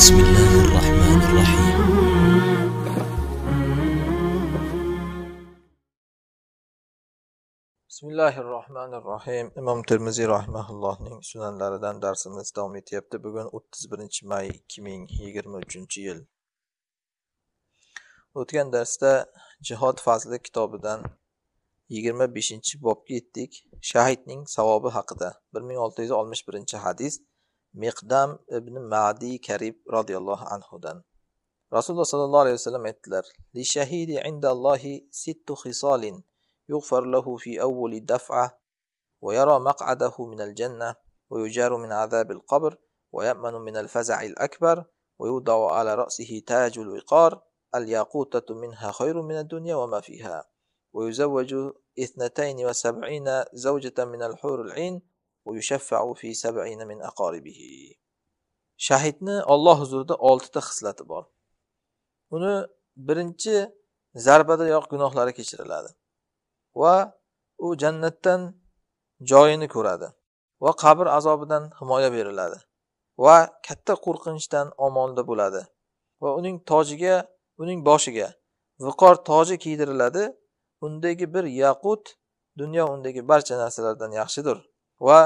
بسم الله الرحمن الرحيم bismillahi rohmanir rohim imom termiziy rahmaullohning sunanlaridan darsimiz davom etyapti bugun o'ttiz birinchi may ikki ming yigirma uchinchi yil o'tgan darsda jihod fazli kitobidan yigirma beshinchi bobga yetdik shahidning savobi haqida bir ming olti yuz oltmish birinchi hadis Miqdam ibn Ma'di Karib radıyallahu anhudan. Rasulullah sallallahu aleyhi ve sellem ettiler. Li şehidi indallahi sittu hisalin yughfar lehu fi awwali daf'a ve yara maq'adahu min el cenne ve yujaru min azabil qabr ve ye'menu min el feza'il ekber ve yudau ala ra'sihi tacul vikar el yakutatu minha hayru min dunya ve ma fiha ve yuzevvecu اثنتين وسبعين زوجة من الحور العين shahidni olloh huzurida oltita xislati bor uni birinchi zarbadayoq gunohlari kechiriladi va u jannatdan joyini ko'radi va qabr azobidan himoya beriladi va katta qo'rqinchdan omonda bo'ladi va uning tojiga uning boshiga viqor toji kiydiriladi undagi bir yaqut dunyo undagi barcha narsalardan yaxshidir va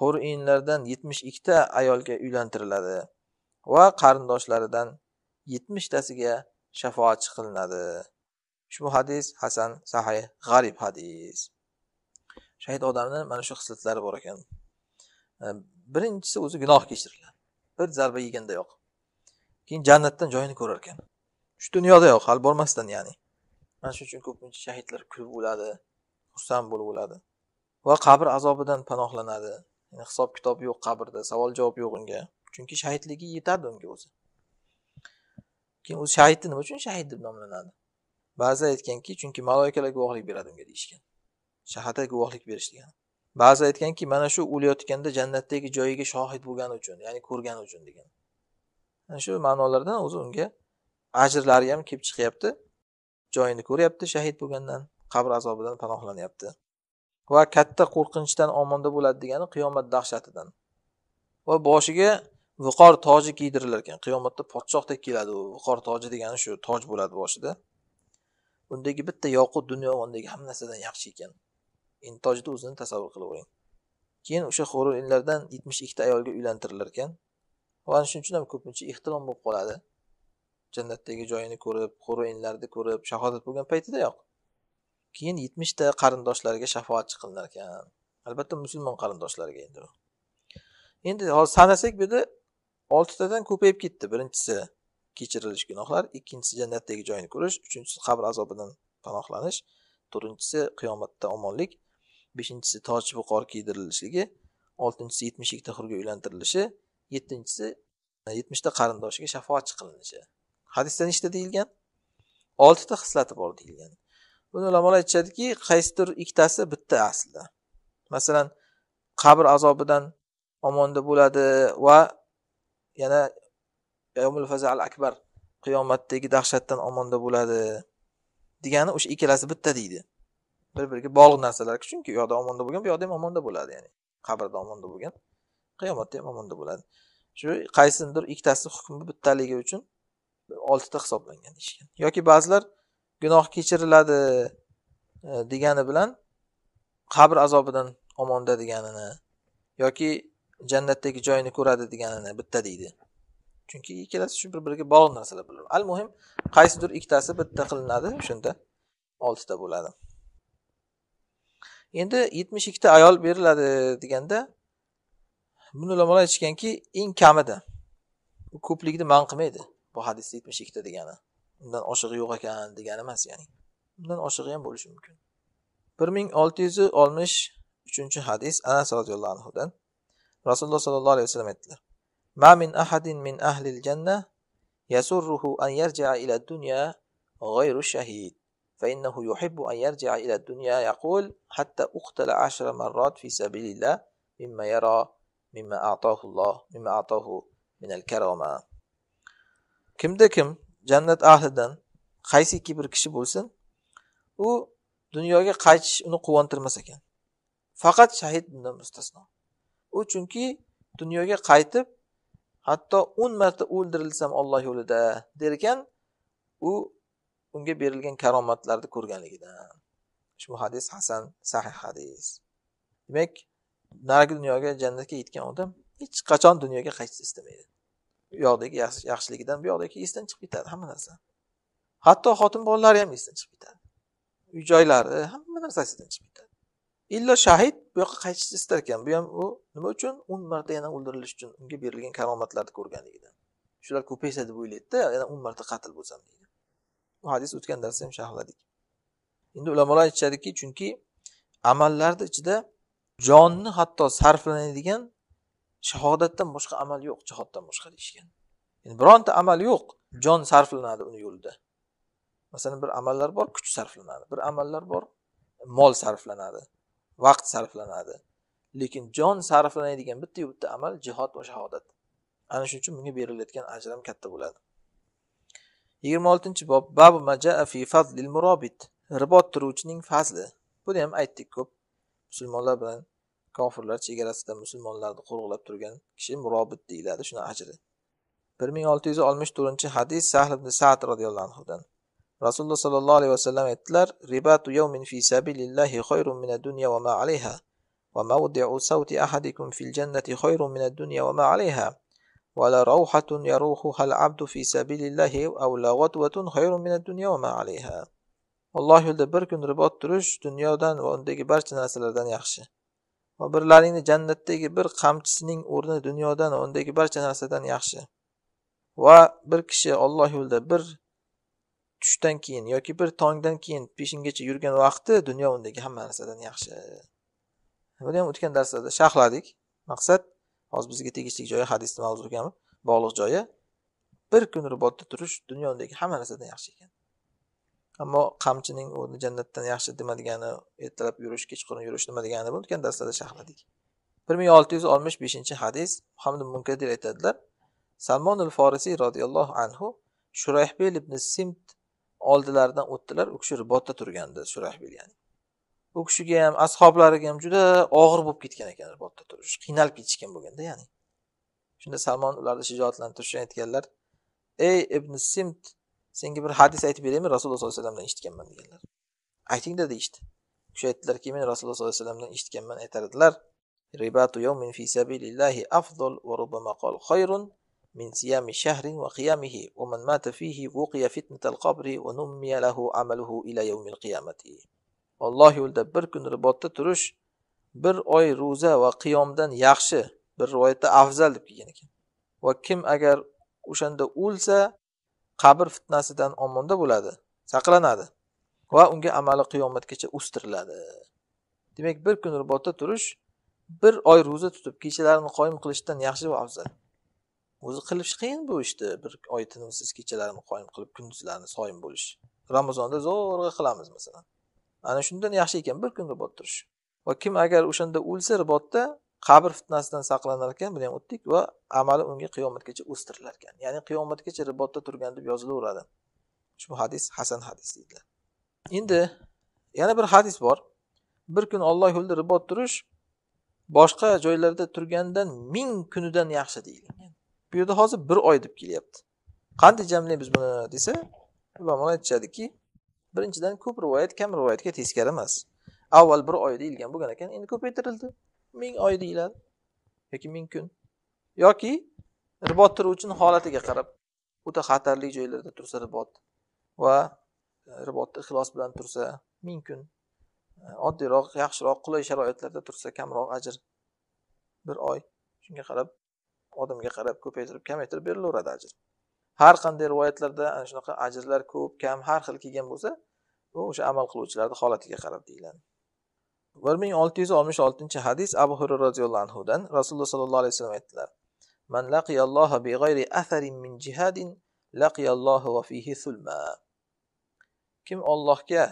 hur'inlardan 72 ta ayolga uylantiriladi va qarindoshlaridan 70 tasiga shafoatchi qilinadi ushbu hadis hasan sahih g'arib hadis shahid odamni mana shu xislatlari bor ekan e, birinchisi o'zi gunoh kechiriladi bir zarba yegandayoq keyin jannatdan joyini ko'rar ekan shu dunyodayoq hali bormasdan ya'ni mana shuning uchun ko'pincha shahidlar kulib o'ladi xursand bo'lib o'ladi va qabr azobidan panohlanadi yani hisob kitob yo'q qabrda savol javob yo'q unga chunki shahidligi yetadi unga o'zi keyin o'zi shahidni nima uchun shahid deb nomlanadi ba'zi aytganki chunki maloikalar guvohlik beradi unga deyishgan shahada guvohlik berish degani ba'zi aytganki mana shu o'layotganda jannatdagi joyiga shohid bo'lgani uchun ya'ni ko'rgani uchun degan ana shu ma'nolardan o'zi unga ajrlari ham kelib chiqyapti joyini ko'ryapti shahid bo'lgandan qabr azobidan panohlanyapti va katta qo'rqinchdan omonda bo'ladi degani qiyomat dahshatidan va boshiga viqor toji kiydirilar ekan qiyomatda podshohdek keladi u viqor toji degani shu toj bo'ladi boshida undagi bitta yoqut dunyo undagi hamma narsadan yaxshi ekan endi tojni o'zini tasavvur qilib keyin o'sha xo'ro'inlardan yetmish ikkita ayolga uylantirilar ekan va shuning uchun ham ko'pincha ehtilom bo'lib qoladi jannatdagi joyini ko'rib xo'ro'inlarni ko'rib shahodat bo'lgan paytidayoq keyin yetmishta qarindoshlarga shafoatchi qilinar ekan albatta musulmon qarindoshlarga endi endi hozir sanasak bu yerda oltitadan ko'payib ketdi birinchisi kechirilish gunohlar ikkinchisi jannatdagi joyini ko'rish uchinchisi qabr azobidan panohlanish to'rtinchisi qiyomatda omonlik beshinchisi toj viqor kiydirilishligi oltinchisi yetmish ikkita xurga uylantirilishi yettinchisi e, yetmishta qarindoshiga shafoatchi qilinishi hadisda nechta deyilgan oltita xislati bor deyilgan buni ulamolar aytishadiki qaysidir ikkitasi bitta aslida masalan qabr azobidan omonda bo'ladi va yana yomul al akbar qiyomatdagi dahshatdan omonda bo'ladi degani o'sha ikkalasi bitta deydi bir biriga bog'liq narsalar chunki u yoqda omonda bo'lgan bu yoqda ham omonda bo'ladi ya'ni qabrda omonda bo'lgan qiyomatda ham omonda bo'ladi shu qaysidir ikkitasi hukmi bittaligi uchun oltita hisoblangan deyishgan yoki ba'zilar gunoh kechiriladi e, degani bilan qabr azobidan omonda deganini yoki jannatdagi joyini ko'radi deganini bitta deydi chunki ikkalasi shu bir biriga bog'liq narsalar bular al muhim qaysidir ikkitasi bitta qilinadi o'shanda oltita bo'ladi endi yetmish ikkita ayol beriladi deganda buni ulamolar aytishganki eng kamida ko'plikni man qilmaydi bu hadisda yetmish ikkita degani undan oshig'i yo'q ekan degani emas ya'ni undan oshig'i ham bo'lishi mumkin bir ming olti yuz oltmish uchinchi hadis anas roziyallohu anhudan rasululloh sollallohu alayhi vasallam aytdilar ma min ahadin min ahlil janna yasurruhu an yarja'a ila dunya g'ayru shahid fa فإنه يحب أن يرجع إلى الدنيا يقول حتى أقتل عشر مرات في سبيل الله مما يرى مما أعطاه الله مما أعطاه من الكرامة kimda kim jannat ahlidan qaysiki bir kishi bo'lsin u dunyoga qaytish uni quvontirmas ekan faqat shahid bundan mustasno u chunki dunyoga qaytib hatto o'n marta o'ldirilsam olloh yo'lida der ekan u unga berilgan karomatlarni ko'rganligidan ushbu hadis hasan sahih hadis demak narigi dunyoga jannatga yetgan odam hech qachon dunyoga qaytishni istamaydi u yoqdagi yaxshiligidan bu yoqdagi esdan chiqib ketadi hamma narsa hatto xotin bolalari ham esdan chiqib ketadi uy joylari hamma narsasi esdan chiqib ketadi illo shahid bu yoqqa qaytishni istar ekan bu ham u nima uchun o'n marta yana o'ldirilish uchun unga berilgan karomatlarni ko'rganligidan shular ko'paysa deb o'ylaydida yana o'n marta qatl bo'lsam deydi bu hadis o'tgan darsda ham sharhladik endi ulamolar aytishadiki chunki amallarni ichida jonni hatto sarflanadigan shahodatdan boshqa amal yo'q jihoddan boshqa deyishgan yani bironta amal yo'q jon sarflanadi uni yo'lida masalan bir amallar bor kuch sarflanadi bir amallar bor mol sarflanadi vaqt sarflanadi lekin jon sarflanadigan bittayu bitta amal jihod va shahodat ana shuning uchun bunga berilayotgan ajr ham katta bo'ladi yigirma oltinchi bob babu majaa fi fazlil murobit ribot turuvchining fazli buni ham aytdik ko'p musulmonlar bilan kofirlar chegarasida musulmonlarni qo'riqlab turgan kishi murobit deyiladi shuni ajri bir ming olti yuz oltmish to'rtinchi hadis sahl ibn sad roziyallohu anhudan rasululloh sollallohu alayhi vasallam aytdilar ribatu yawmin fi sabilillahi khayrun min ad-dunya va ma alayha va mawdi'u sawti ahadikum fil jannati khayrun min ad-dunya va ma alayha ولا روحة يروحها العبد في سبيل الله أو لا غدوة خير من الدنيا وما عليها alloh yo'lida bir kun ribo turish dunyodan va undagi barcha narsalardan yaxshi va birlaringni jannatdagi bir qamchisining o'rni dunyodan va undagi barcha narsadan yaxshi va bir kishi olloh yo'lida bir tushdan keyin yoki bir tongdan keyin peshingacha yurgan vaqti dunyo undagi hamma narsadan yaxshi buni ham o'tgan darslarda sharhladik maqsad hozir bizga tegishli joyi hadisni mavzuga bog'liq joyi bir kun ribotda turish dunyo undagi hamma narsadan yaxshi ekan ammo qamchining o'rni jannatdan yaxshi demadigani ertalab yurish kechqurun yurish nima degani bo'lgan darslarda sharhladik bir ming olti yuz oltmish beshinchi hadis muhammad munkadir aytadilar salmon al forisiy roziyallohu anhu shurayhbel ibn simt oldilaridan o'tdilar u kishi ribotda turgandi shurayhbel ya'ni u kishiga ham ashoblariga ham juda og'ir bo'lib ketgan ekan ribotda turish qiynalib ketishgan bo'lganda ya'ni shunda salmon ularni shijoatlantirish uchun aytganlar ey ibn simt senga bir hadis aytib beraymi rasululloh sollallohu alayhi vasallamdan eshitganman deganlar aytingda deyishdi o'sha aytdilarki men rasululloh sollallohu alayhi vasallamdan eshitganman aytar edilar ribatu yawmin fi sabilillahi afdal wa rubbama qol khayrun min siyami shahrin wa qiyamihi wa man mata fihi wuqiya fitnatal qabri wa nummiya lahu amaluhu ila yawmil qiyamati Alloh yo'lida bir kun ribotda turish bir oy ro'za va qiyomdan yaxshi bir rivoyatda afzal deb kelgan ekan va kim agar o'shanda o'lsa qabr fitnasidan omonda bo'ladi saqlanadi va unga amali qiyomatgacha o'stiriladi demak bir kun ribotda turish bir oy ro'za tutib kechalarini qoyim qilishdan yaxshi va afzal o'zi qilish qiyin bu ishni işte. bir oy tinimsiz kechalarini qoyim qilib kunduzlarini soyim bo'lish ramazonda zo'rg'a qilamiz masalan ana shundan yaxshi ekan bir kun ribot turish va kim agar o'shanda o'lsa ribotda qabr fitnasidan saqlanar ekan buni ham o'tdik va amali unga qiyomatgacha o'stirilar ekan ya'ni qiyomatgacha ribotda turgan deb yozilaveradi ushbu hadis hasan hadis deydilar endi yana bir hadis bor bir kun olloh yo'lida ribot turish boshqa joylarda turgandan ming kunidan yaxshi deyilgan bu yerda hozir bir oy deb kelyapti qanday jamlaymiz buni desa ulamolar aytishadiki birinchidan ko'p rivoyat kam rivoyatga teskari emas avval bir oy deyilgan bo'lgan ekan endi ko'paytirildi ming oy deyiladi yoki ming kun yoki ribot turuvchini holatiga qarab o'ta xatarli joylarda tursa ribot va e, ribotda ixlos bilan tursa ming kun e, oddiyroq yaxshiroq qulay sharoitlarda tursa kamroq ajr bir oy shunga qarab odamga qarab ko'paytirib kamaytirib berilaveradi ajr har qanday rivoyatlarda ana shunaqa ajrlar ko'p kam har xil kelgan bo'lsa bu o'sha amal qiluvchilarni holatiga qarab deyiladi bir ming olti yuz oltmish oltinchi hadis abu hurra roziyallohu anhudan rasululloh sollallohu alayhi vasallam aytdilar man laqiyalloha bi g'ayri atharin min jihadin laqiyallohu va fihi sulma kim ollohga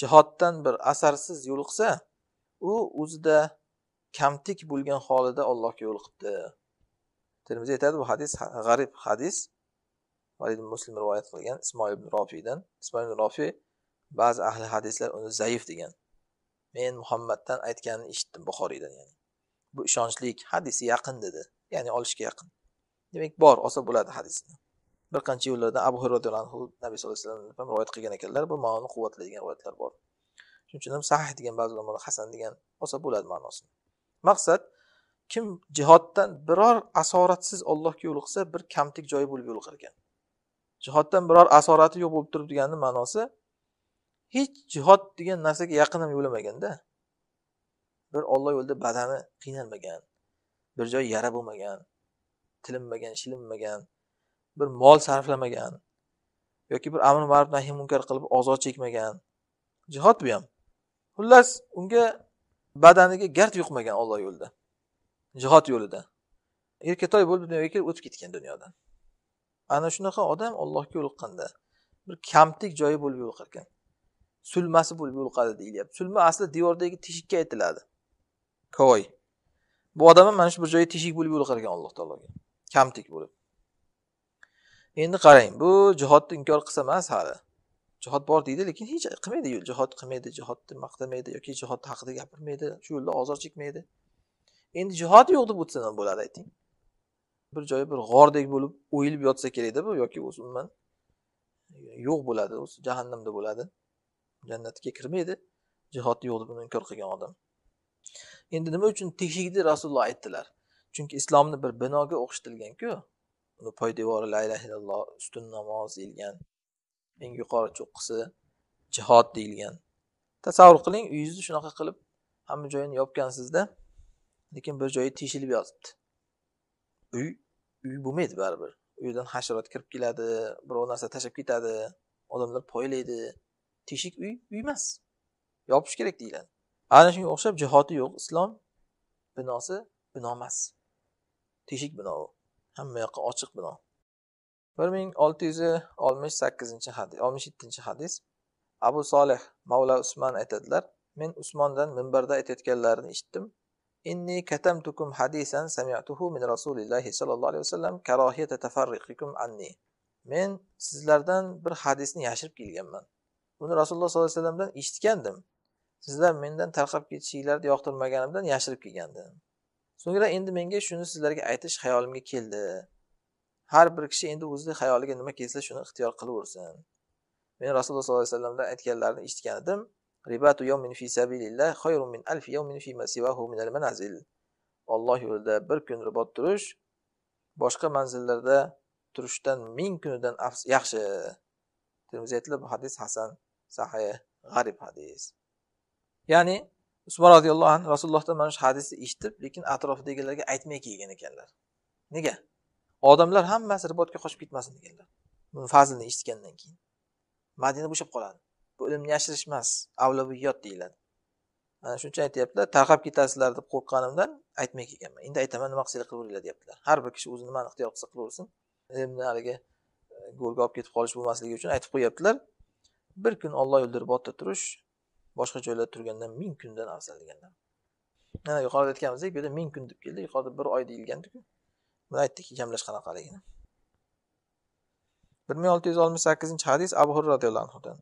jihoddan bir asarsiz yo'liqsa u o'zida kamtik bo'lgan holida ollohga yo'liqibdi termiziy aytadi bu hadis g'arib hadis valid muslim rivoyat qilgan ismoil ibn rofiydan ismoil ibn rofiy ba'zi ahli hadislar uni zaif degan men muhammaddan aytganini eshitdim buxoriydan ya'ni bu ishonchlik hadisi yaqin dedi ya'ni olishga yaqin demak bor olsa bo'ladi hadisni bir qancha yo'llardan abu roziyallohu anhu nabiy sallallohu alayhi vasallam rivoyat qilgan ekanlar bu ma'noni quvvatlaydigan rivoyatlar bor shuning uchun ham sahih degan ba'zi ulamolar hasan degan olsa bo'ladi ma'nosini maqsad kim jihoddan biror asoratsiz ollohga yo'liqsa bir kamtik joyi bo'lib yo'liqar ekan jihoddan biror asorati yo'q bo'lib turib deganini ma'nosi hech jihod degan narsaga yaqin ham yo'lamaganda bir olloh yo'lida badani qiynalmagan bir joyi yara bo'lmagan tilinmagan shilinmagan bir mol sarflamagan yoki bir amri ma'ruf nahi munkar qilib ozor chekmagan jihod bu ham xullas unga badaniga gard yuqmagan olloh yo'lida jihod yo'lida erkatoy bo'lib dunyoga kelib o'tib ketgan dunyodan ana shunaqa odam ollohga yo'liqqanda bir kamtik joyi bo'lib yo'liqar ekan sulmasi bo'lib yo'liqadi deyilyapti sulma asli devordagi teshikka aytiladi koy bu odam ham mana shu bir joyi teshik bo'lib yo'liqar ekan alloh taologa kamtik bo'lib endi qarang bu jihodni inkor qilsa emas hali jihod bor deydi lekin hech qilmaydi jihod qilmaydi jihodni maqtamaydi yoki jihod haqida gapirmaydi shu yo'lda ozor chekmaydi endi jihod yo'q deb o'tsa nima bo'ladi ayting bir joyi bir g'ordek bo'lib o'yilib yotsa kerakda bu yoki o'zi umuman yo'q bo'ladi o'zi jahannamda bo'ladi jannatga kirmaydi jihod yo'q deb inkor qilgan odam endi nima uchun teshikni rasululloh aytdilar chunki islomni bir binoga o'xshatilganku uni poydevori la illaha illalloh ustun namoz deyilgan eng yuqori cho'qqisi jihod deyilgan tasavvur qiling uyingizni shunaqa qilib hamma joyini yopgansizda lekin bir joyi teshilib yotibdi uy uy bo'lmaydi baribir uydan hasharot kirib keladi birov narsa tashlab ketadi odamlar poylaydi teshik uy uy emas yopish kerak deyiladi ana shunga o'xshab jihoti yo'q islom binosi bino emas teshik bino u hamma yoqqa ochiq bino bir ming olti yuz oltmish sakkizinchi hadis oltmish yettinchi hadis abu solih mavla usmon aytadilar men usmondan minbarda aytayotganlarini eshitdim inni katamtukum hadisan sami'tuhu min rasulillahi sollallohu alayhi vasallam tafarriqikum anni men sizlardan bir hadisni yashirib kelganman buni rasululloh sollallohu alayhi vasallamdan eshitgandim sizlar mendan tarqab ketishinglarni yoqtirmaganimdan yashirib kelgandim so'ngra endi menga shuni sizlarga aytish xayolimga keldi har bir kishi endi o'zini xayoliga nima kelsa shuni ixtiyor qilaversin men rasululloh sollallohu alayhi vasallamdan aytganlarini eshitgan edim ribatu yawmin fi sabilillah khayrun min alf yawmin fi masiwahu min al manazil Alloh yo'lida bir kun ribot turish boshqa manzillarda turishdan ming kunidan yaxshi termiziy bu hadis hasan sahiy g'arib hadis ya'ni usmon roziyallohu anhu rasulullohdan mana shu hadisni eshitib lekin atrofidagilarga aytmay kelgan ekanlar nega odamlar hammasi ribotga qochib ketmasin deganlar buni fazlini eshitgandan keyin madina bo'shab qoladi bu ilmni yashirish emas avlabiyot deyiladi ana shuning uchun aytyaptilar tarqab ketasizlar deb qo'rqqanimdan aytmay kelganman endi aytaman nima qilsanglar qilaveringlar deyaptilar har bir kishi o'zi nimani ixtiyor qilsa qilaversin ilmni haligi e, go'rga olib ketib qolish bo'lmasligi uchun aytib qo'yyaptilar bir kun olloh yo'lida ribotda turish boshqa joylarda turgandan ming kundan afzal deganlar mana yuqorida aytganimizdek bu yerda ming kun deb keldi yuqorida bir oy deyilgandiku buni aytdik jamlash qanaqaligini bir ming olti yuz oltmish sakkizinchi hadis abu hurra roziyallohu anhudan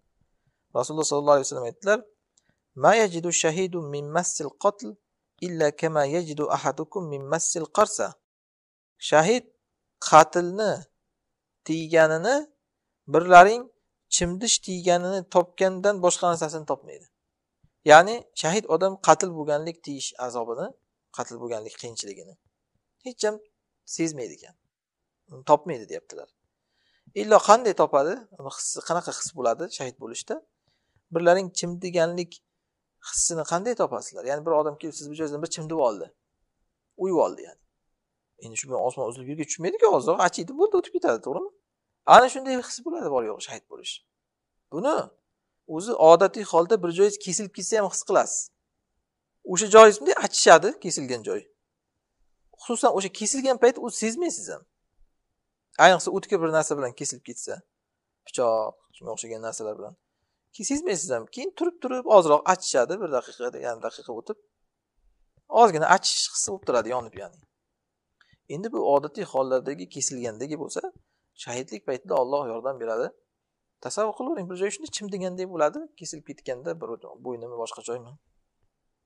rasululloh sollallohu alayhi vasallam aytdilar ma yajidu الشهيد من مس القتل إلا كما يجد أحدكم من shahid qatlni tiyganini birlaring chimdish tiyganini topgandan boshqa narsasini topmaydi ya'ni shahid odam qatl bo'lganlik tiyish azobini qatl bo'lganlik qiyinchiligini hech ham sezmaydi ekan topmaydi deyaptilar illo qanday topadi uni hissi qanaqa his bo'ladi shahid bo'lishda birlaring chimdiganlik hissini qanday topasizlar ya'ni bir odam kelib sizni joyingizdan bir chimdib oldi uyib oldi ya'ni endi shu bilan osmon uzilib yerga tushmaydiku hozir achiydi bo'ldi o'tib ketadi to'g'rimi ana shunday his bo'ladi bor yo'g'i shahid bo'lish buni o'zi odatiy holda bir joyingiz kesilib ketsa ham his qilasiz o'sha joyingiz bunday achishadi kesilgan joy xususan o'sha kesilgan payt u sezmaysiz ham ayniqsa o'tkir bir narsa bilan kesilib ketsa pichoq shunga o'xshagan narsalar bilan sezmaysiz ham keyin turib turib ozroq achishadi bir daqiqa yarim daqiqa o'tib ozgina achish hissi bo'lib turadi yonib ya'ni endi bu odatiy hollardagi kesilgandagi bo'lsa shahidlik paytida olloh yordam beradi tasavvur qilavering bir joyi shunday chim degandek bo'ladi kesilib ketganda bir bo'ynimi boshqa joymi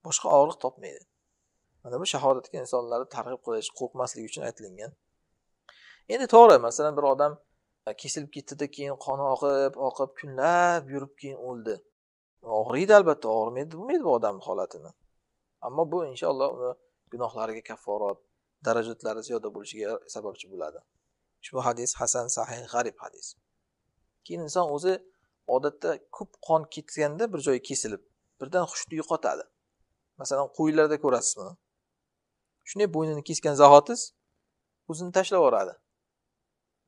boshqa og'riq topmaydi mana bu shahodatga insonlarni targ'ib qilish qo'rqmasligi uchun aytilingan endi to'g'ri masalan bir odam kesilib ketdida keyin qoni oqib oqib kunlab yurib keyin o'ldi og'riydi albatta og'rimaydi bo'lmaydi bu odamni holatini ammo bu inshaalloh uni gunohlariga kafforat darajatlari ziyoda bo'lishiga sababchi bo'ladi ushbu hadis hasan sahih g'arib hadis keyin inson o'zi odatda ko'p qon ketganda bir joyi kesilib birdan hushni yo'qotadi masalan qo'ylarda ko'rasiz buni shunday bo'ynini kesgan zahotiz o'zini tashlab yuboradi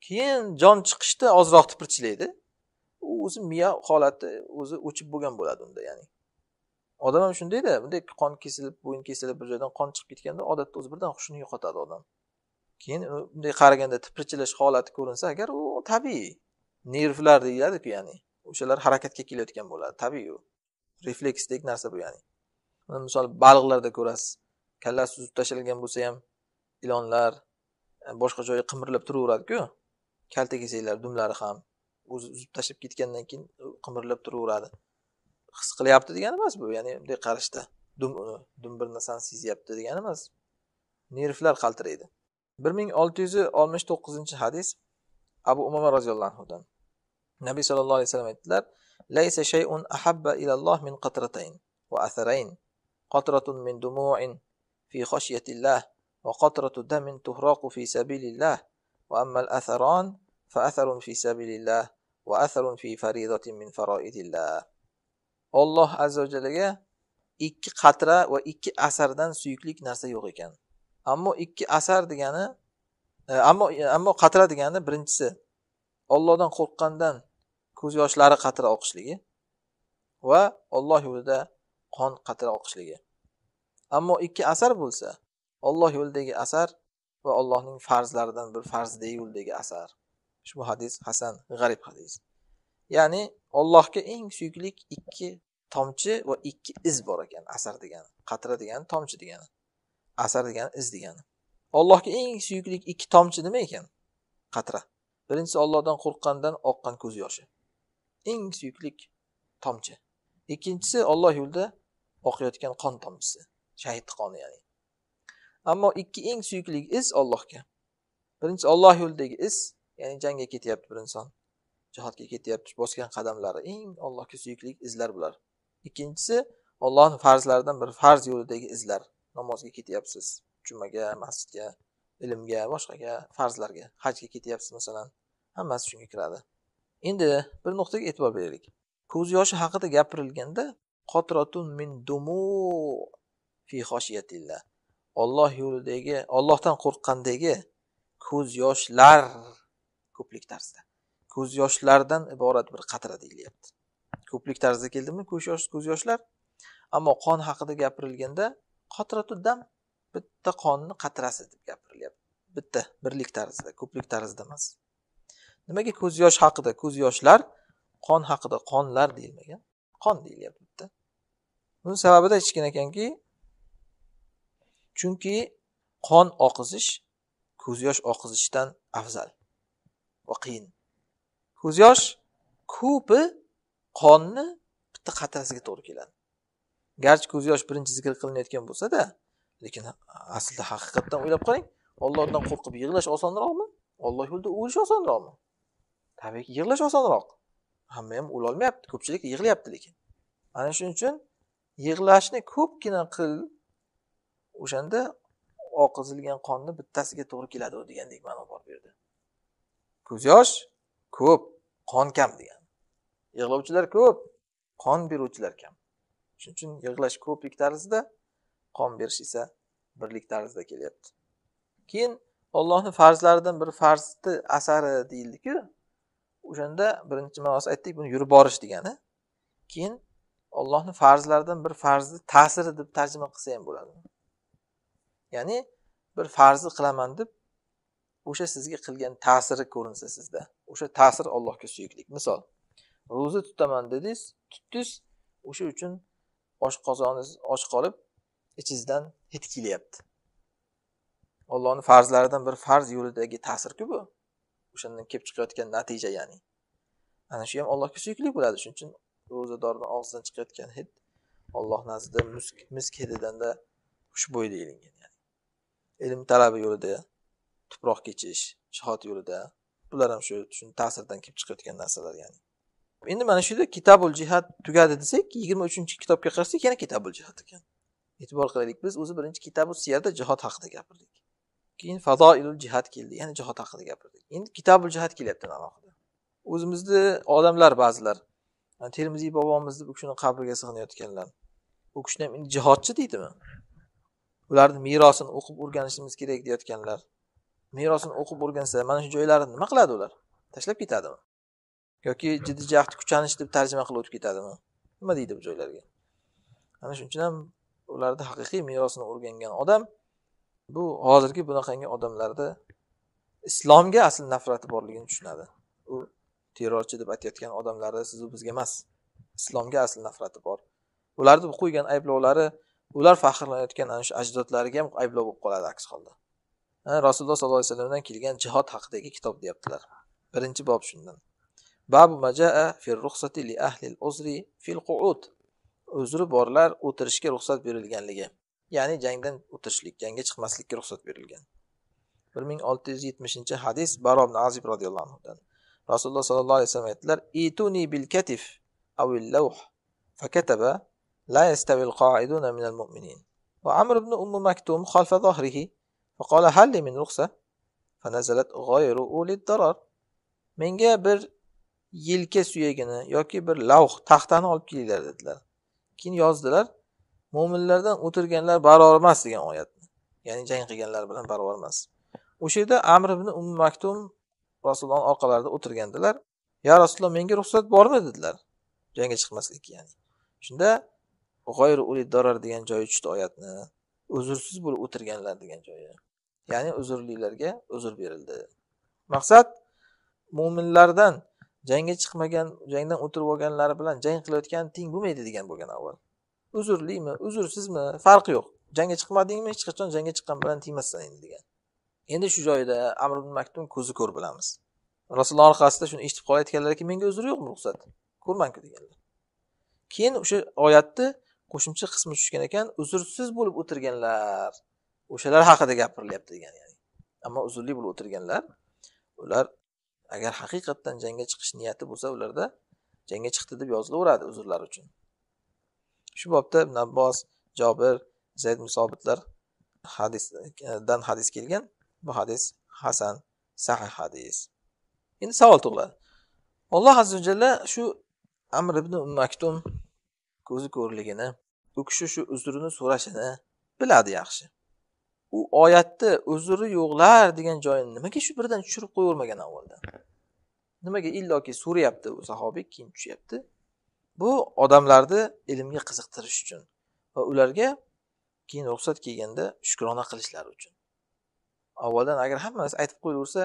keyin jon chiqishda ozroq tipirchilaydi u o'zi miya holati o'zi o'chib bo'lgan bo'ladi unda ya'ni odam ham shundayda bunday qon kesilib bo'yin kesilib bir joydan qon chiqib ketganda odatda o'zi birdan hushini yo'qotadi odam keyin bunday qaraganda tipirchilash holati ko'rinsa agar u tabiiy nervlar deyiladiku ya'ni o'shalar harakatga kelayotgan bo'ladi tabiiy u refleksdek narsa bu ya'ni misol baliqlarda ko'rasiz kallasi uzib tashlangan bo'lsa ham ilonlar e, boshqa joyi qimirlab turaveradiku kalta kesaklar dumlari ham o'zi uzib tashlab ketgandan keyin qimirlab turaveradi his qilyapti degani emas bu ya'ni bunday qarashda dum dum bir narsani sezyapti degani emas nervlar qaltiraydi bir ming olti yuz oltmish to'qqizinchi hadis abu umama roziyallohu anhudan nabiy sollallohu alayhi vasallam aytdilar laysa shayun ahabba ilalloh min qatratayn va atharayn qatratun min dumu'in fi khashyatillah va qatratu damin tuhraqu fi sabilillah va ammal atharon fa atharun fi sabilillah va atharun fi faridatin min faroidillah Alloh azza va ikki qatra va ikki asardan suyuklik narsa yo'q ekan ammo ikki asar degani e, ammo ammo qatra degani birinchisi ollohdan qo'rqqandan ko'z yoshlari qatra oqishligi va olloh yo'lida qon qatra oqishligi ammo ikki asar bo'lsa olloh yo'lidagi asar va allohning farzlaridan bir farzidagi yo'ldagi asar ushbu hadis hasan g'arib hadis ya'ni ollohga eng suyuklik ikki tomchi va ikki iz bor ekan asar degani qatra degani tomchi degani asar degani iz degani allohga eng suyukli ikki tomchi nima ekan qatra birinchisi ollohdan qo'rqqandan oqqan ko'z yoshi eng suyuklik tomchi ikkinchisi olloh yo'lida oqayotgan qon tomchisi shahid qoni ya'ni ammo ikki eng suyukli iz ollohga birinchisi olloh yo'lidagi iz ya'ni jangga ketyapti bir inson jihodga ketyapti bosgan qadamlari eng allohga suyukli izlar bular ikkinchisi ollohni farzlaridan bir farz yo'lidagi izlar namozga ketyapsiz jumaga masjidga ilmga boshqaga farzlarga hajga ketyapsiz masalan hammasi shunga kiradi endi bir nuqtaga e'tibor beraylik ko'z yoshi haqida gapirilganda qotratun min dumu fi olloh yo'lidagi ollohdan qo'rqqandagi ko'z yoshlar ko'plik tarzda ko'z yoshlardan iborat bir qatra deyilyapti ko'plik tarzda keldimi ko'z yosh ko'z yoshlar ammo qon haqida gapirilganda dam bitta qonni qatrasi deb gapirilyapti bitta birlik tarzida ko'plik tarzida emas nimaga ko'z yosh haqida ko'z yoshlar qon haqida qonlar deyilmagan qon deyilyapti bitta buni sababida aytishgan ekanki chunki qon oqizish ko'z yosh oqizishdan afzal va qiyin ko'z yosh ko'pi qonni bitta qatrasiga to'g'ri keladi garchi ko'z yosh birinchi zikr qilinayotgan bo'lsada lekin aslida haqiqatdan o'ylab qarang ollohdan qo'rqib yig'lash osonroqmi olloh yo'lida o'lish osonroqmi tabiiyki yig'lash osonroq hamma ham o'lolmayapti ko'pchilik yig'layapti lekin ana shuning uchun yig'lashni ko'pgina qil o'shanda oqizilgan qonni bittasiga to'g'ri keladi u degandek ma'no bor bu yerda ko'z yosh ko'p qon kam degan yig'lovchilar ko'p qon beruvchilar kam shuning uchun yig'lash ko'plik tarzida qon berish esa birlik tarzida kelyapti keyin ollohni farzlaridan bir farzni asari deyildiku o'shanda birinchi ma'nosi aytdik buni yurib borish degani keyin ollohni farzlaridan bir farzni ta'siri deb tarjima qilsa ham bo'ladi ya'ni bir farzni qilaman deb o'sha sizga qilgan ta'siri ko'rinsa sizda o'sha ta'sir allohga suyuklik misol ro'za tutaman dedingiz tutdingiz o'sha uchun oshqozoningiz och qolib ichingizdan hid kelyapti ollohni farzlaridan bir farz yo'lidagi ta'sirku bu o'shandan kelib chiqayotgan natija ya'ni ana shu ham allohga suyukli bo'ladi shuning uchun ro'zadorni og'zidan chiqayotgan hid olloh nazdida musk, misk hididanda xushbo'y deyilgan yani. ilm talabi yo'lida tuproq kechish shihot yo'lida bular ham shu shuni ta'sirdan kelib chiqayotgan narsalar ya'ni endi mana shu yerda kitabul jihad tugadi desak yigirma uchinchi kitobga qarasak yana kitabul jihad ekan e'tibor qilaylik biz o'zi birinchi kitobu siyarda jihod haqida gapirdik keyin fazoilul jihad keldi yana jihod haqida gapirdik endi kitabul jihad kelyapti alohida o'zimizni odamlar ba'zilar yani termiziy bobomizni bu kishini qabriga sig'inayotganlar u kishini ham endi jihodchi deydimi ularni merosini o'qib o'rganishimiz kerak deyotganlar merosini o'qib o'rgansa mana shu joylarini nima qiladi ular tashlab ketadimi yoki jiddiy jahd kuchanish deb tarjima qilib o'tib ketadimi nima deydi bu joylarga ana shuning uchun ham ularni haqiqiy merosini o'rgangan odam bu hozirgi bunaqangi odamlarda islomga asl nafrati borligini tushunadi u terrorchi deb aytayotgan siz sizu bizga emas islomga asl nafrati bor ularni qo'ygan ayblovlari ular faxrlanayotgan ana shu ajdodlariga ham ayblov bo'lib qoladi aks holda rasululloh sollallohu alayhi vasallamdan kelgan jihod haqidagi kitob deyaptilar birinchi bob shundan babu majaa fil ruxsati li ahli uzri fil qu'ud uzri borlar o'tirishga ruxsat berilganligi ya'ni jangdan o'tirishlik jangga chiqmaslikka ruxsat berilgan bir ming olti حديث بارو بن barob رضي الله عنه دان. رسول الله صلى الله عليه وسلم يتلر إيتوني بالكتف أو اللوح فكتب لا يستوي القاعدون من المؤمنين وعمر بن أم مكتوم خلف ظهره فقال هل من رخصة فنزلت غير أولي الضرر menga bir yelka suyagini yoki bir lavh taxtani olib kelinglar dedilar keyin yozdilar mo'minlardan o'tirganlar barobar emas degan oyatni ya'ni jang qilganlar bilan barobar emas o'sha yerda amr ibn um maktum rasulullohni orqalarida o'tirgandilar ya rasululloh menga ruxsat bormi dedilar jangga chiqmaslikka ya'ni shunda g'oyri uli darar degan joyi tushdi oyatni uzrsiz bo'lib o'tirganlar degan joyi ya'ni uzrlilarga uzr berildi maqsad mo'minlardan jangga chiqmagan jangdan o'tirib olganlari bilan jang qilayotgan teng bo'lmaydi degan bo'lgan avval uzrlimi uzrsizmi farqi yo'q jangga chiqmadingmi hech qachon jangga chiqqan bilan tengmassan endi degan endi shu joyda amr ibn maktum ko'zi ko'r bilamiz rasululloh orqasida shuni eshitib qolayotganlarki menga uzr yo'qmi ruxsat ko'rmanku deganlar keyin o'sha oyatni qo'shimcha qismi tushgan ekan uzrsiz bo'lib o'tirganlar o'shalar haqida gapirilyapti degan ya'ni ammo uzrli bo'lib o'tirganlar ular agar haqiqatdan jangga chiqish niyati bo'lsa ularda jangga chiqdi deb yozilaveradi uzrlar uchun shu bobda ibn abbos jobir zayd musobitlar hadisdan e, hadis kelgan bu hadis hasan sahih hadis endi savol tug'iladi alloh azza va jalla shu amr ibn maktum ko'zi ko'rligini u kishi shu uzrini so'rashini biladi yaxshi u oyatni uzuri yo'qlar degan joyini nimaga shu birdan tushirib qo'yavermagan avvaldan nimaga illoki so'rayapti u sahobiy keyin tushyapti bu odamlarni ilmga qiziqtirish uchun va ularga keyin ruxsat kelganda shukrona qilishlari uchun avvaldan agar hamma narsa aytib qo'yilaversa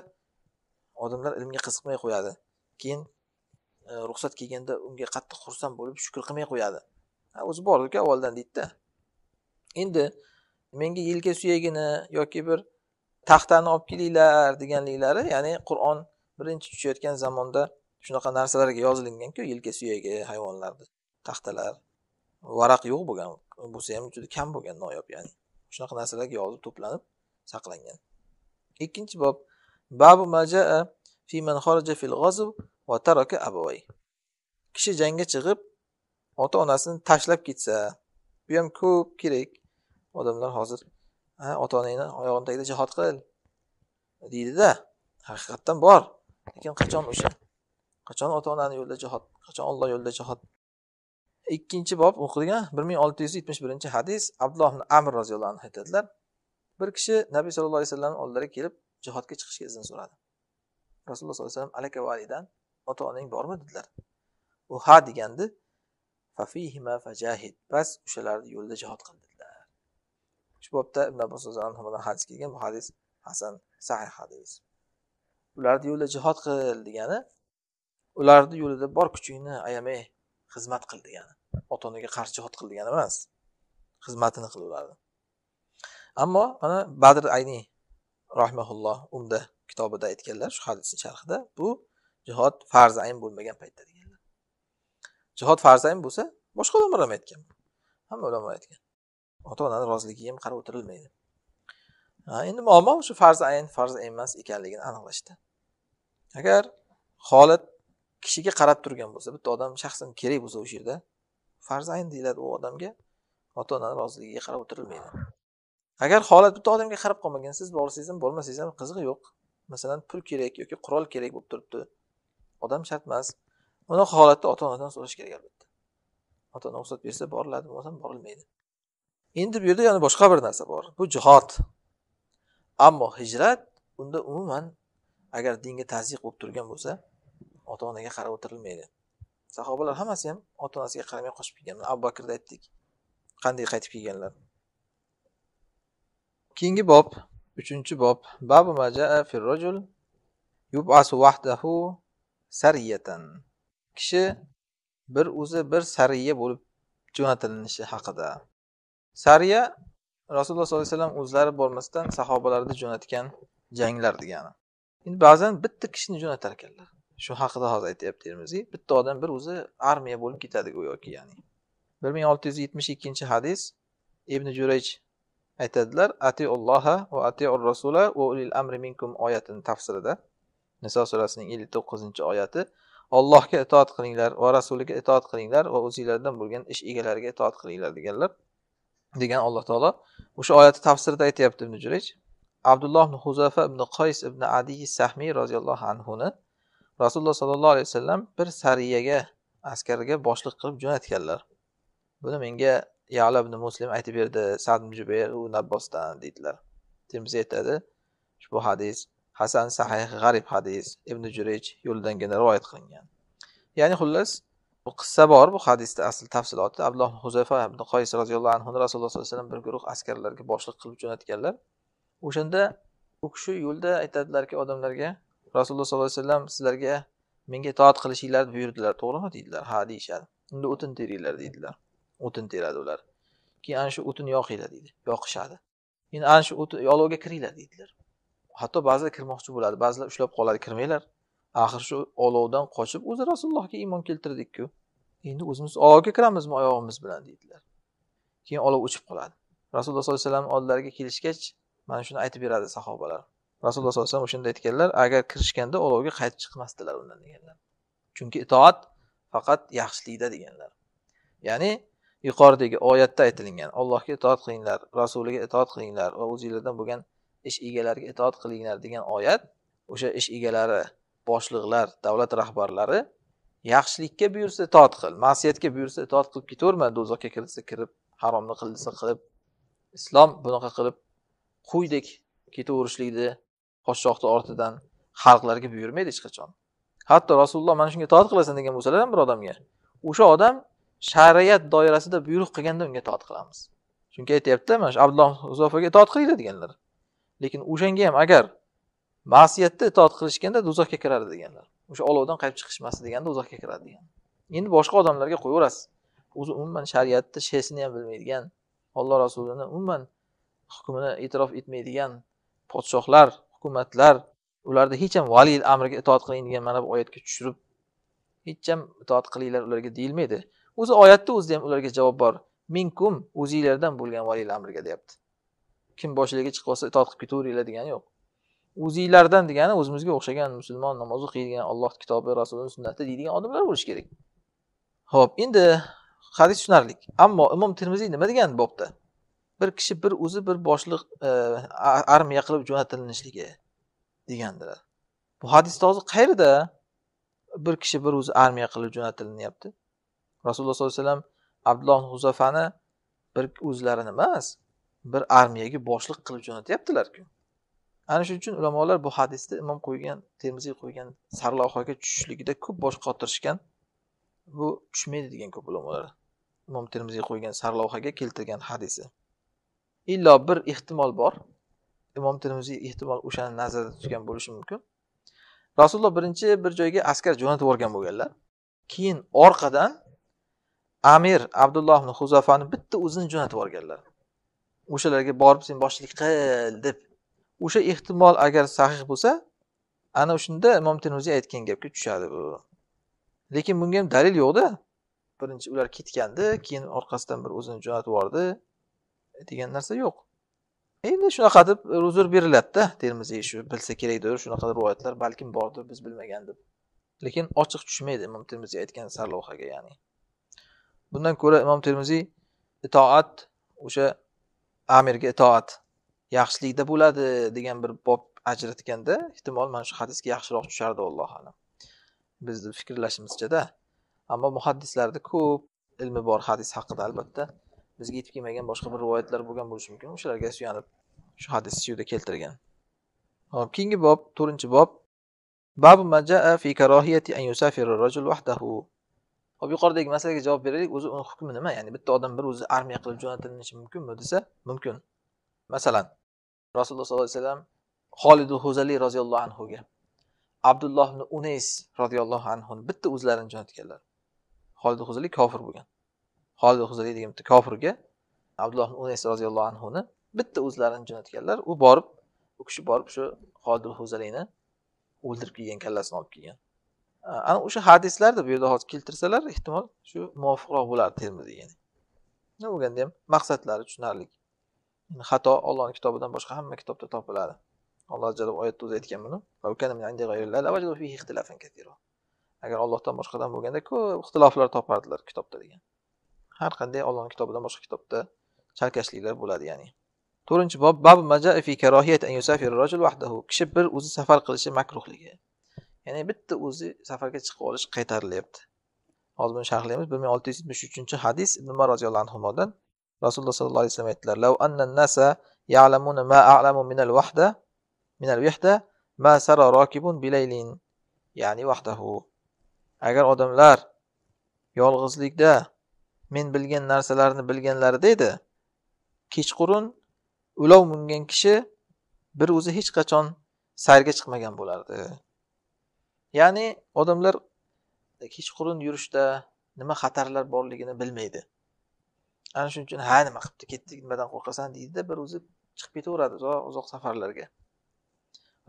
odamlar ilmga qiziqmay qo'yadi keyin e, ruxsat kelganda unga qattiq xursand bo'lib shukur qilmay qo'yadi o'zi bor avvaldan deydida endi menga yelka suyagini yoki bir taxtani olib kelinglar deganliklari ya'ni qur'on birinchi tushayotgan zamonda shunaqa narsalarga yozilinganku yelka suyagi hayvonlarni taxtalar varaq yo'q bo'lgan bo'lsa ham juda kam bo'lgan noyob ya'ni shunaqa narsalarga yozib to'planib saqlangan ikkinchi bob babu majaa fi man xaraja fil g'azb va taraka abaway kishi jangga chiqib ota onasini tashlab ketsa bu ham ko'p kerak odamlar hozir ota onangni oyog'ini tagida jihod qil deydida haqiqatdan bor lekin qachon o'sha qachon ota onani yo'lida jihod qachon olloh yo'lida jihod ikkinchi bob o'qilgan bir ming olti yuz yetmish birinchi hadis abdulloh ibn amr roziyallohu anhu aytadilar bir kishi nabiy sallallohu alayhi vasallamni oldilariga kelib jihodga chiqishga izn so'radi rasululloh sollallohu alayhi vasallam alaka validan ota onang bormi dedilar u ha degandi bas o'shalarni yo'lida jihod qildi shu bobda ibn abbos anhudan hadis kelgan bu hadis hasan sahih hadis ularni yo'lida jihod qil degani ularni yo'lida bor kuchingni ayamay xizmat qil degani ota onaga qarshi jihod qil degani emas xizmatini qil ularni ammo mana badr ayniy rahmaulloh unda kitobida aytganlar shu hadisni sharhida bu jihod farz ayn bo'lmagan paytda deganlar jihod farz ayn bo'lsa boshqa ulamolar ham aytgan hamma ulamolar aytgan ota onani roziligiga ham qarab o'tirilmaydi endi muammo shu farz ayn farz emas ekanligini aniqlashda agar holat kishiga qarab turgan bo'lsa bitta odam shaxsan kerak bo'lsa o'sha yerda farz ayn deyiladi u odamga ota onani roziligiga qarab o'tirilmaydi agar holat bitta odamga qarab qolmagan siz borsangiz ham bormasangiz ham qizig'i yo'q masalan pul kerak yoki qurol kerak bo'lib turibdi odam shart emas unaqa holatda ota onadan so'rash kerak albatta ota ona ruxsat bersa boriladi bo'lmasam borilmaydi endi bu yerda yana boshqa bir narsa bor bu jihod ammo hijrat unda umuman agar dinga tazyiq bo'lib turgan bo'lsa ota onaga qarab o'tirilmaydi sahobalar hammasi ham ota onasiga qaramay qochib kelgan abu bakrni aytdik qanday qaytib kelganlar keyingi bob uchinchi bob babu majaa yubasu vahdahu sariyatan kishi bir o'zi bir sariya bo'lib jo'natilinishi haqida sariya rasululloh sollallohu alayhi vasallam o'zlari bormasdan sahobalarni jo'natgan janglar degani endi ba'zan bitta kishini jo'natar ekanlar shu haqida hozir aytyapti termiziy bitta odam bir o'zi armiya bo'lib ketadi go'yoki ya'ni bir ming olti yuz yetmish ikkinchi hadis ibn jurayj aytadilar ati olloha va ati rasula va ulil amri minkum oyatini tafsirida niso surasining ellik to'qqizinchi oyati ollohga itoat qilinglar va rasuliga itoat qilinglar va o'zinglardan bo'lgan ish egalariga itoat qilinglar deganlar degan alloh taolo o'sha oyatni tafsirida aytyapti ibn jurayj abdulloh ibn huzafa ibn qays ibn adiy sahmiy roziyallohu anhuni rasululloh sollallohu alayhi vasallam bir sariyaga askarga boshliq qilib jo'natganlar buni menga yala ibn muslim aytib berdi sad ibn jubayr u abbosdan deydilar termiziy aytadi ushbu hadis hasan sahih g'arib hadis ibn jurayj yo'lidangina rivoyat qilingan ya'ni xullas bu qissa bor bu hadisda asl tafsiloti abdulloh huzayfa ibn qoyis roziyallohu anhu rasululloh sollallohu alayhi vasallam bir guruh askarlarga boshliq qilib jo'natganlar o'shanda u kishi yo'lda aytadilarki odamlarga rasululloh sollallohu alayhi vasallam sizlarga menga itoat qilishinglarni buyurdilar to'g'rimi deydilar ha deyishadi unda o'tin teringlar deydilar o'tin teradi ular keyin ana shu o'tin yoqinglar deydi yoqishadi keyin ana shu olovga kiringlar deydilar hatto ba'zilar kirmoqchi bo'ladi ba'zilar ushlab qoladi kirmanglar axir shu olovdan qochib o'zi rasulullohga iymon keltirdikku endi o'zimiz olovga kiramizmi oyog'imiz bilan deydilar keyin olov o'chib qoladi rasululloh sollallohu alayhi vasallam oldilariga kelishgach mana shuni aytib beradi sahobalar rasululloh sollallohu alayhi vasallam o'shanda aytganlar agar kirishganda olovga qaytib chiqmasdilar undan deganlar chunki itoat faqat yaxshilikda deganlar ya'ni yuqoridagi oyatda aytilingan allohga itoat qilinglar rasuliga itoat qilinglar va o'zinglardan bo'lgan ish egalariga itoat qilinglar degan oyat o'sha ish egalari boshliqlar davlat rahbarlari yaxshilikka buyursa itoat qil ma'siyatga buyursa itoat qilib ketaverma do'zaxga kiritsa kirib haromni qil desa qilib islom bunaqa qilib qo'ydek ketaverishlikni podshohni ortidan xalqlarga buyurmaydi hech qachon hatto rasululloh mana shunga itoat qilasan degan bo'lsalar ham bir odamga o'sha odam shariat doirasida buyruq qilganda unga itoat qilamiz chunki aytyapti mana shu abdulloh uzofaga itoat qilinglar deganlar lekin o'shanga ham agar ma'siyatda itoat qilishganda do'zaxga kiradi deganlar o'sha olovdan qaytib chiqishmasi deganda do'zaxga kiradi degan endi boshqa odamlarga qo'yaverasiz o'zi umuman shariatni shesini ham bilmaydigan olloh rasulini umuman hukmini e'tirof etmaydigan podshohlar hukumatlar ularni hech ham vali amriga itoat qiling degan mana bu oyatga tushirib hech ham itoat qilinglar ularga deyilmaydi o'zi oyatni o'zida ham ularga javob bor minkum o'zinglardan bo'lgan vali amriga deyapti kim boshlig'i chiqib olsa itoat qilib ketaveringlar degani yo'q o'zinglardan degani o'zimizga o'xshagan musulmon namoz o'qiydigan alloh kitobi rasulini sunnati deydigan odamlar bo'lishi kerak ho'p endi hadis tushunarli ammo imom termiziy nima degan bobda bir kishi bir o'zi bir boshliq e, armiya qilib jo'natilishligi degandilar bu hadisda hozir qayerda bir kishi bir o'zi armiya qilib jo'natilinyapti rasululloh sollallohu alayhi vasallam abdulloh huzafani bir o'zlarini emas bir armiyaga boshliq qilib jo'natyaptilarku ana shuning uchun ulamolar bu hadisda imom qo'ygan termiziy qo'ygan sarlavhaga tushishligida ko'p bosh qotirishgan bu tushmaydi degan ko'p ulamolar imom termiziy qo'ygan sarlavhaga keltirgan hadisi illo bir ehtimol bor imom termiziy ehtimol o'shani nazarda tutgan bo'lishi mumkin rasululloh birinchi bir joyga askar jo'natib yuborgan bo'lganlar keyin orqadan amir abdulloh huzafani bitta o'zini jo'natib yuborganlar o'shalarga borib sen boshchilik qil deb o'sha ehtimol agar sahih bo'lsa ana o'shanda imom termiziy aytgan gapga tushadi bu lekin bunga ham dalil yo'qda birinchi ular ketgandi keyin orqasidan bir o'zini jo'natib yubordi degan narsa yo'q endi shunaqa deb uzr beriladida termiziy shu bilsa kerakdir shunaqa rivoyatlar balkim bordir biz bilmagan deb lekin ochiq tushmaydi imom termiziy aytgan sarlavhaga ya'ni bundan ko'ra imom termiziy itoat o'sha amirga itoat yaxshilikda bo'ladi degan bir bob ajratganda ehtimol mana shu hadisga yaxshiroq tushardi allohu alam bizni fikrlashimizchada ammo muhaddislarda ko'p ilmi bor hadis haqida albatta bizga yetib kelmagan boshqa bir rivoyatlar bo'lgan bo'lishi mumkin o'shalarga suyanib shu hadis shu yerda keltirgan hop keyingi bob to'rtinchi bob babu majaa fi karohiyati an yusafira rajul wahdahu hop yuqoridagi masalaga javob beraylik o'zi uni hukmi nima ya'ni bitta odam bir o'zi armiya qilib jo'natilishi mumkinmi desa mumkin masalan rasululloh sollallohu alayhi vasallam xolidu huzali roziyallohu anhuga abdulloh ibn unays roziyallohu anhuni bitta o'zlarini jo'natganlar xolidu huzali kofir bo'lgan xolidu huzali degan bitta kofirga abdulloh ibn unays roziyallohu anhuni bitta o'zlarini jo'natganlar u borib u kishi borib shu xolidu huzalini o'ldirib kelgan kallasini olib kelgan ana o'sha hadislarni bu yerda hozir keltirsalar ehtimol shu muvofiqroq bo'lardi termiziy ya'ni bo'lganda ham maqsadlari tushunarli xato Allohning kitobidan boshqa hamma kitobda topiladi alloh jalla oyatda o'zi aytgan buni agar ollohdan boshqadan bo'lganda ko'p ixtiloflar topardilar kitobda degan har qanday ollohni kitobidan boshqa kitobda chalkashliklar bo'ladi ya'ni to'rtinchi bob bab fi karohiyat an yusafir rajul vahdahu kishi bir o'zi safar qilishi makruhligi ya'ni bitta o'zi safarga chiqib olish qaytarilyapti hozir buni sharhlaymiz bir ming olti yuz yetmish uchinchi hadis ibn umar roziyallohu anhudan rasululloh sollallohu alayhi vasallam aytdilar lav annan nasa ya'lamuna ma a'lamu al wahda al wahda ma sara rokibun bilaylin ya'ni vahdahu agar odamlar yolg'izlikda men bilgan narsalarni bilganlarida edi kechqurun ulov mingan kishi bir o'zi hech qachon sayrga chiqmagan bo'lardi ya'ni odamlar kechqurun yurishda nima xatarlar borligini bilmaydi ana shuning uchun ha nima qilibdi ketdik nimadan qo'rqasan deydida bir o'zi chiqib ketaveradi uzoq uzoq safarlarga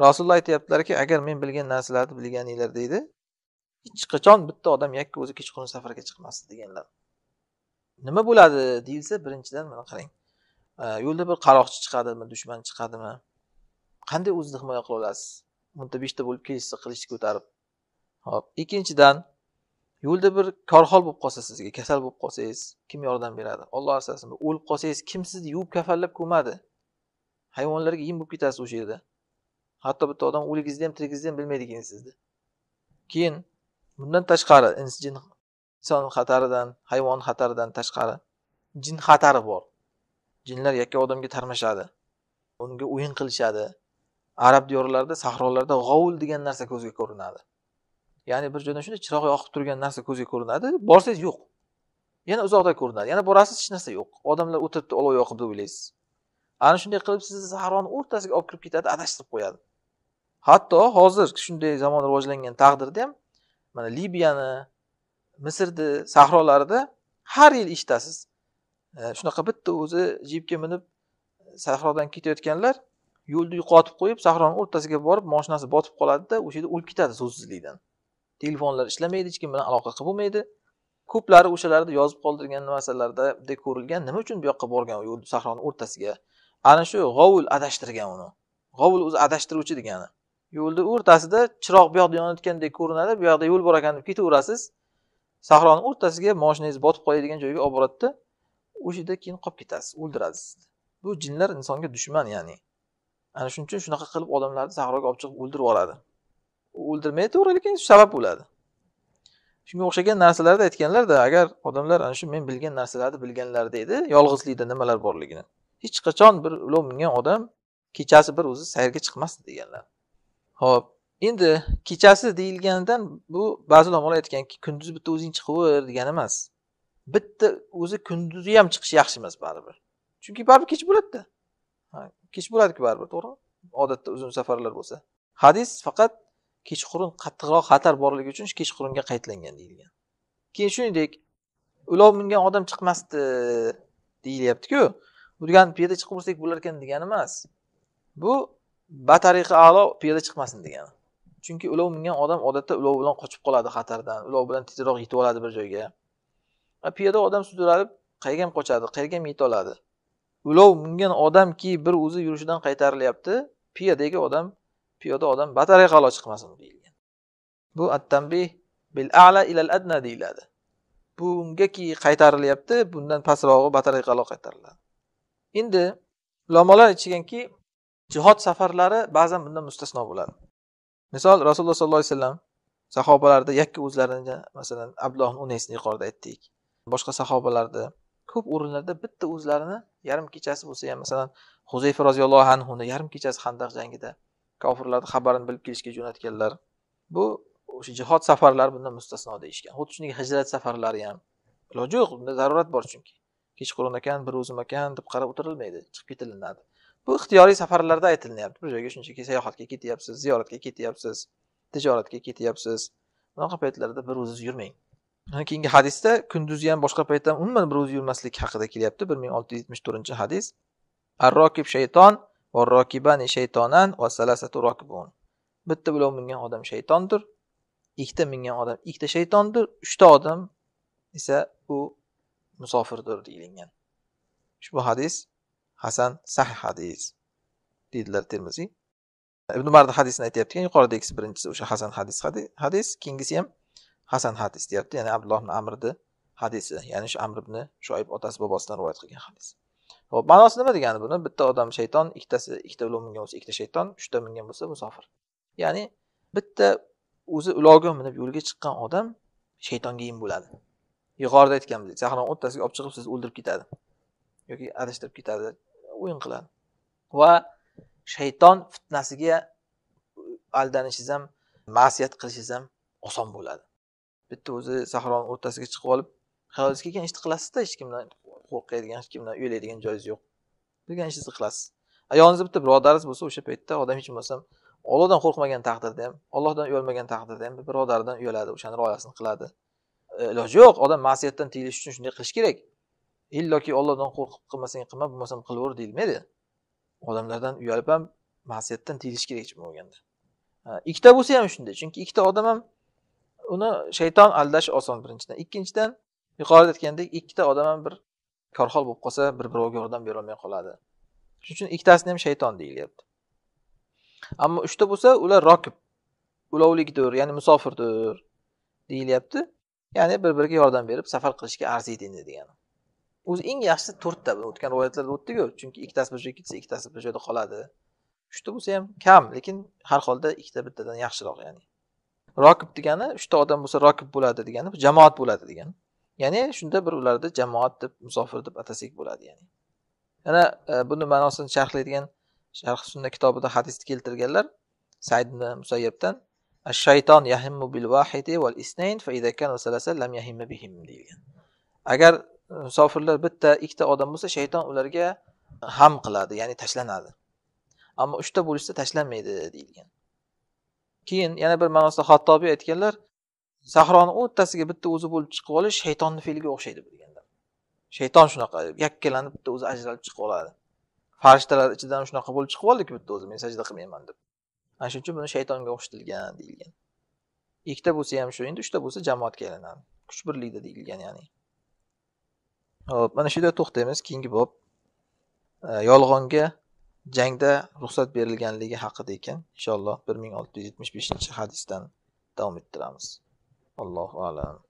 rasululloh aytyaptilarki agar men bilgan narsalarni bilganinglar deydi hech qachon bitta odam yakka o'zi kechqurun safarga chiqmasdi deganlar nima bo'ladi deyilsa birinchidan mana qarang yo'lda bir qaroqchi chiqadimi dushman chiqadimi qanday o'zini himoya qila olasiz o'nta beshta bo'lib kelishsa qilichni ko'tarib hop ikkinchidan yo'lda bir korxol bo'lib qolsa sizga kasal bo'lib qolsangiz kim yordam beradi olloh asrasin o'lib qolsangiz kim sizni yuvib kafallab ko'madi hayvonlarga yem bo'lib ketasiz o'sha yerda hatto bitta odam o'ligingizni ham tirigingizni ham bilmaydi keyin sizni keyin bundan tashqari jin inson xataridan hayvon xataridan tashqari jin xatari bor jinlar yakka odamga tarmashadi unga o'yin qilishadi arab diyorlarida sahrolarda g'ovul degan narsa ko'zga ko'rinadi ya'ni bir joydan shunday chiroq yoqib turgan narsa ko'zga ko'rinadi borsangiz yo'q yana uzoqda ko'rinadi yana borasiz hech narsa yo'q odamlar o'tiribdi olov yoqib deb o'ylaysiz ana shunday qilib sizni sahroni o'rtasiga olib kirib ketadi adashtirib qo'yadi hatto hozir shunday zamon rivojlangan taqdirda ham mana libiyani misrni sahrolarida har yil eshitasiz shunaqa bitta o'zi jipga minib sahrodan ketayotganlar yo'lni yo'qotib qo'yib sahroni o'rtasiga borib moshinasi botib qoladida o'sha yerda o'lib ketadi suvsizlikdan telefonlar ishlamaydi hech kim bilan aloqa qilib bo'lmaydi ko'plari o'shalarda yozib qoldirgan deb ko'rilgan nima uchun bu yoqqa borgan u sahroni o'rtasiga ana shu g'ovul adashtirgan uni g'ovul o'zi adashtiruvchi degani yo'lni o'rtasida chiroq bu yoqda yonayotgandek ko'rinadi bu yoqda yo'l bor ekan deb ketaverasiz sahroni o'rtasiga moshinangiz botib qoladigan joyga olib boradida o'sha yerda keyin qolib ketasiz o'ldiradi sizni bu jinlar insonga dushman ya'ni ana shuning uchun shunaqa qilib odamlarni sahroga olib chiqib o'ldirib yuboradi o'ldirmaydi to'g'ri lekin sabab bo'ladi shunga o'xshagan narsalarda aytganlarda agar odamlar ana shu men bilgan narsalarni bilganlarida edi yolg'izlikda nimalar borligini hech qachon bir ulov mingan odam kechasi bir o'zi sayrga chiqmasdi deganlar ho'p endi kechasi deyilganidan bu ba'zi ulamolar aytganki kunduz bitta o'zing chiqaver degani emas bitta o'zi kunduzi ham chiqish yaxshi emas baribir chunki baribir kech bo'ladida kech bo'ladiku baribir to'g'rimi odatda uzun safarlar bo'lsa hadis faqat kechqurun qattiqroq xatar borligi uchun kechqurunga qaytlangan deyilgan keyin shuningdek ulov mingan odam chiqmasdi deyilyaptiku degani piyoda chiqib ursak bo'larkan degani emas bu batariqa alo piyoda chiqmasin degani chunki ulov mingan odam odatda ulov bilan qochib qoladi xatardan ulov bilan tezroq yetib oladi bir joyga piyoda odam sudralib qayerga ham qochadi qayerga ham yeta oladi ulov mingan odamki bir o'zi yurishidan qaytarilyapti piyodagi odam piyoda odam batareya qalo chiqmasin deyilgan bu attambi bil ala ilal adna deyiladi bungaki qaytarilyapti bundan pastrog'i batareya qalo qaytariladi endi ulamolar aytishganki jihod safarlari ba'zan bundan mustasno bo'ladi misol rasululloh sollallohu alayhi vasallam sahobalarda yakka o'zlarini masalan abdulloh unaysni yuqorida aytdik boshqa sahobalarda ko'p o'rinlarda bitta o'zlarini yarim kechasi bo'lsa ham masalan huzayfa roziyallohu anhuni yarim kechasi handaq jangida kofirlarni xabarini bilib kelishga jo'natganlar bu o'sha jihod safarlari bundan mustasno deyishgan xuddi shuningdek hijrat safarlari ham iloji yo'q bunda zarurat bor chunki kechqurun ekan bir o'zim ekan deb qarab o'tirilmaydi chiqib ketilinadi bu ixtiyoriy safarlarda aytilinyapti bir joyga shunchaki sayohatga ketyapsiz ziyoratga ketyapsiz tijoratga ketyapsiz bunaqa paytlarda bir o'ziz yurmang keyingi hadisda kunduzi ham boshqa paytda umuman bir o'zi yurmaslik haqida kelyapti bir ming olti yuz yetmish to'rtinchi hadis arrokib shayton Varrokibani shaytonan va salasatu rokibun. Bitta bilan mingan odam shaytondir, ikkita mingan odam ikkita shaytondir, uchta odam esa u musofirdir deyilgan. Ushbu hadis hasan sahih hadis dedilar Termiziy. Ibn Marda hadisini aytyapti, yuqoridagi birinchisi o'sha hasan hadis hadis, keyingisi ham hasan hadis deyapti, ya'ni Abdulloh ibn Amrni hadisi, ya'ni shu Amr ibn Shoib otasi bobosidan rivoyat qilgan hadis. ho'p ma'nosi nima degani buni bitta odam shayton ikkitasi ikkita ulov mingan bo'lsa ikkita shayton uchta mingan bo'lsa musofir ya'ni bitta o'zi ulovga minib yo'lga chiqqan odam shaytonga yem bo'ladi yuqorida aytganimizdek sahroni o'rtasiga olib chiqib sizni o'ldirib ketadi yoki adashtirib ketadi o'yin qiladi va shayton fitnasiga aldanishingiz ham ma'siyat qilishingiz ham oson bo'ladi bitta o'zi sahroni o'rtasiga chiqib olib xayolingizga kelgan ishni qilasizda hech kimdan qo'rqadigan hech kimdan uyaladigan joyingiz yo'q bilgan ishingizni qilasiz ayolingizni bitta birodaringiz bo'lsa o'sha paytda odam hech bo'lmasam ollohdan qo'rqmagan taqdirda ham ollohdan uyalmagan taqdirda ham birodaridan uyaladi o'shani rioyasini qiladi e, iloji yo'q odam ma'siyatdan tiyilish uchun shunday qilish kerak illoki ollohdan qo'rqib qilmasang qilma bo'lmasam qilaver deyilmaydi odamlardan uyalib ham ma'siyatdan tiyilish kerak hech bo'lmaganda ikkita bo'lsa ham shunday chunki ikkita odam ham uni shayton aldash oson birinchidan ikkinchidan yuqorida aytgandek ikkita odam ham bir korxol bo'lib qolsa bir birovga yordam berolmay qoladi shuning uchun ikkitasini ham shayton deyilyapti ammo uchta bo'lsa ular rokib ulovlikdir ya'ni musofirdir deyilyapti ya'ni bir biriga yordam berib safar qilishga arziydi endi degani o'zi eng yaxshisi to'rtta o'tgan rivoyatlarda o'tdiku chunki ikkitasi bir joyga ketsa ikkitasi bir joyda qoladi uchta bo'lsa ham kam lekin har holda ikkita bittadan yaxshiroq ya'ni rokib degani uchta odam bo'lsa rokib bo'ladi degani jamoat bo'ladi degani ya'ni shunda bir ularni jamoat deb musofir deb atasak bo'ladi ya'ni yana e, buni ma'nosini sharhlaydigan sharh sunna kitobida hadisni keltirganlar said musayyabdan shayton yahimmu bil vahidi val isnayn fa idza kana salasa lam yahimma bihim deyilgan agar e, musofirlar bitta ikkita odam bo'lsa shayton ularga ham qiladi ya'ni tashlanadi ammo uchta bo'lishsa tashlanmaydi deyilgan keyin yana bir ma'nosida hattobiy aytganlar sahroni o'rtasiga bitta o'zi bo'lib chiqib olish shaytonni fe'liga o'xshaydi shayton shunaqa yakkalanib bitta o'zi ajralib chiqib oladi farishtalar ichidan shunaqa bo'lib chiqib oldiki bitta o'zi men sajda qilmayman deb ana shuning uchun buni shaytonga o'xshatilgan deyilgan ikkita bo'lsa ham shu endi uchta bo'lsa jamoatga aylanadi kuch birlikda deyilgan ya'ni ho'p mana shu yerda to'xtaymiz keyingi bob yolg'onga jangda ruxsat berilganligi haqida ekan inshaalloh bir ming olti yuz yetmish beshinchi hadisdan davom ettiramiz الله أعلم